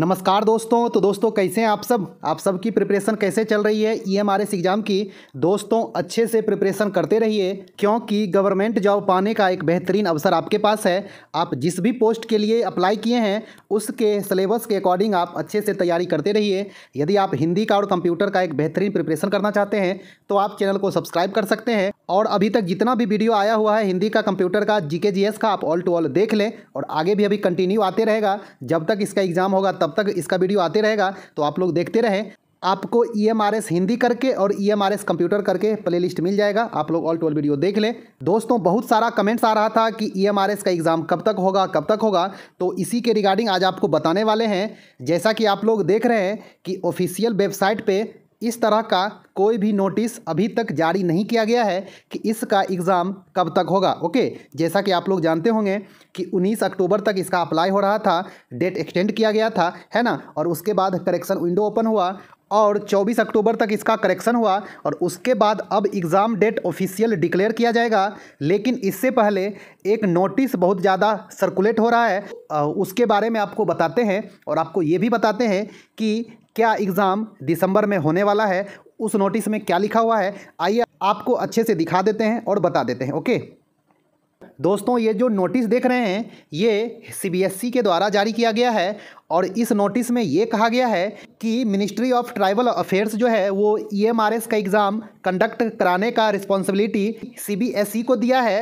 नमस्कार दोस्तों तो दोस्तों कैसे हैं आप सब आप सब की प्रिपरेशन कैसे चल रही है E M R S exam की दोस्तों अच्छे से प्रिपरेशन करते रहिए क्योंकि गवर्नमेंट जॉब पाने का एक बेहतरीन अवसर आपके पास है आप जिस भी पोस्ट के लिए अप्लाई किए हैं उसके सिलेबस के अकॉर्डिंग आप अच्छे से तैयारी करते रहिए यदि आप हिंदी का और कंप्यूटर का एक बेहतरीन प्रिपरेशन करना चाहते हैं तो आप चैनल को सब्सक्राइब कर सकते हैं और अभी तक जितना भी वीडियो आया हुआ है हिंदी का कंप्यूटर का जी का आप ऑल टू ऑल देख लें और आगे भी अभी कंटिन्यू आते रहेगा जब तक इसका एग्ज़ाम होगा तब तब तक इसका वीडियो आते रहेगा तो आप लोग देखते रहें आपको ई e हिंदी करके और ई e कंप्यूटर करके प्लेलिस्ट मिल जाएगा आप लोग ऑल टोल वीडियो देख लें दोस्तों बहुत सारा कमेंट्स आ रहा था कि ई e का एग्ज़ाम कब तक होगा कब तक होगा तो इसी के रिगार्डिंग आज आपको बताने वाले हैं जैसा कि आप लोग देख रहे हैं कि ऑफिशियल वेबसाइट पे इस तरह का कोई भी नोटिस अभी तक जारी नहीं किया गया है कि इसका एग्ज़ाम कब तक होगा ओके जैसा कि आप लोग जानते होंगे कि 19 अक्टूबर तक इसका अप्लाई हो रहा था डेट एक्सटेंड किया गया था है ना और उसके बाद करेक्शन विंडो ओपन हुआ और 24 अक्टूबर तक इसका करेक्शन हुआ और उसके बाद अब एग्ज़ाम डेट ऑफिशियल डिक्लेयर किया जाएगा लेकिन इससे पहले एक नोटिस बहुत ज़्यादा सर्कुलेट हो रहा है उसके बारे में आपको बताते हैं और आपको ये भी बताते हैं कि क्या एग्ज़ाम दिसंबर में होने वाला है उस नोटिस में क्या लिखा हुआ है आइए आपको अच्छे से दिखा देते हैं और बता देते हैं ओके दोस्तों ये जो नोटिस देख रहे हैं ये सीबीएसई e के द्वारा जारी किया गया है और इस नोटिस में ये कहा गया है कि मिनिस्ट्री ऑफ ट्राइबल अफेयर्स जो है वो ईएमआरएस e का एग्ज़ाम कंडक्ट कराने का रिस्पॉन्सिबिलिटी सीबीएसई e को दिया है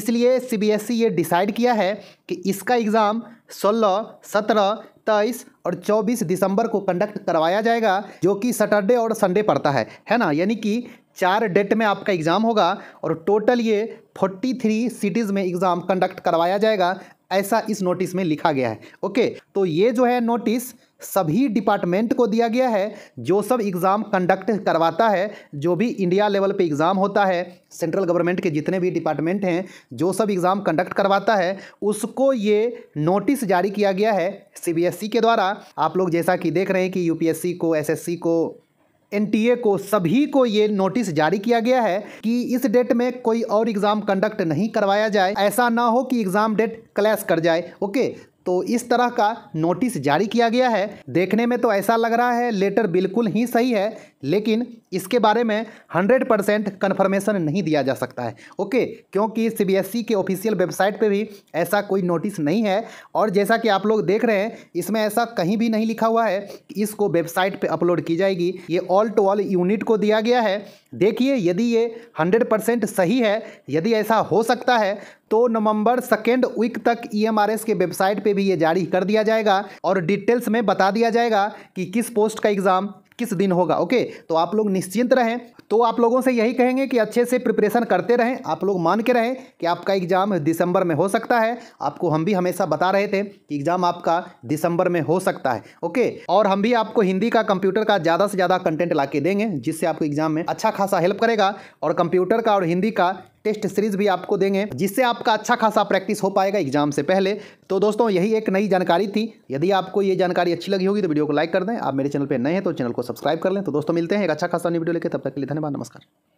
इसलिए सीबीएसई ये डिसाइड किया है कि इसका एग्ज़ाम सोलह सत्रह तेईस और चौबीस दिसंबर को कंडक्ट करवाया जाएगा जो कि सैटरडे और संडे पड़ता है है ना यानी कि चार डेट में आपका एग्ज़ाम होगा और टोटल ये 43 सिटीज़ में एग्ज़ाम कंडक्ट करवाया जाएगा ऐसा इस नोटिस में लिखा गया है ओके तो ये जो है नोटिस सभी डिपार्टमेंट को दिया गया है जो सब एग्ज़ाम कंडक्ट करवाता है जो भी इंडिया लेवल पे एग्ज़ाम होता है सेंट्रल गवर्नमेंट के जितने भी डिपार्टमेंट हैं जो सब एग्ज़ाम कंडक्ट करवाता है उसको ये नोटिस जारी किया गया है सीबीएसई e के द्वारा आप लोग जैसा कि देख रहे हैं कि यूपीएससी को एसएससी को एनटीए को सभी को ये नोटिस जारी किया गया है कि इस डेट में कोई और एग्ज़ाम कंडक्ट नहीं करवाया जाए ऐसा ना हो कि एग्ज़ाम डेट क्लैश कर जाए ओके तो इस तरह का नोटिस जारी किया गया है देखने में तो ऐसा लग रहा है लेटर बिल्कुल ही सही है लेकिन इसके बारे में 100 परसेंट कन्फर्मेशन नहीं दिया जा सकता है ओके क्योंकि सीबीएसई के ऑफिशियल वेबसाइट पर भी ऐसा कोई नोटिस नहीं है और जैसा कि आप लोग देख रहे हैं इसमें ऐसा कहीं भी नहीं लिखा हुआ है कि इसको वेबसाइट पर अपलोड की जाएगी ये ऑल टू ऑल यूनिट को दिया गया है देखिए यदि ये हंड्रेड परसेंट सही है यदि ऐसा हो सकता है तो नवंबर सेकेंड वीक तक ईएमआरएस के वेबसाइट पे भी ये जारी कर दिया जाएगा और डिटेल्स में बता दिया जाएगा कि किस पोस्ट का एग्ज़ाम किस दिन होगा ओके तो आप लोग निश्चिंत रहें तो आप लोगों से यही कहेंगे कि अच्छे से प्रिपरेशन करते रहें आप लोग मान के रहें कि आपका एग्ज़ाम दिसंबर में हो सकता है आपको हम भी हमेशा बता रहे थे कि एग्ज़ाम आपका दिसंबर में हो सकता है ओके और हम भी आपको हिंदी का कंप्यूटर का ज़्यादा से ज़्यादा कंटेंट ला देंगे जिससे आपको एग्ज़ाम में अच्छा खासा हेल्प करेगा और कंप्यूटर का और हिंदी का टेस्ट सीरीज भी आपको देंगे जिससे आपका अच्छा खासा प्रैक्टिस हो पाएगा एग्जाम से पहले तो दोस्तों यही एक नई जानकारी थी यदि आपको ये जानकारी अच्छी लगी होगी तो वीडियो को लाइक कर दें आप मेरे चैनल पर नए हैं तो चैनल को सब्सक्राइब कर लें तो दोस्तों मिलते हैं एक अच्छा खासा नई वीडियो लेकर तब तक के लिए धन्यवाद नमस्कार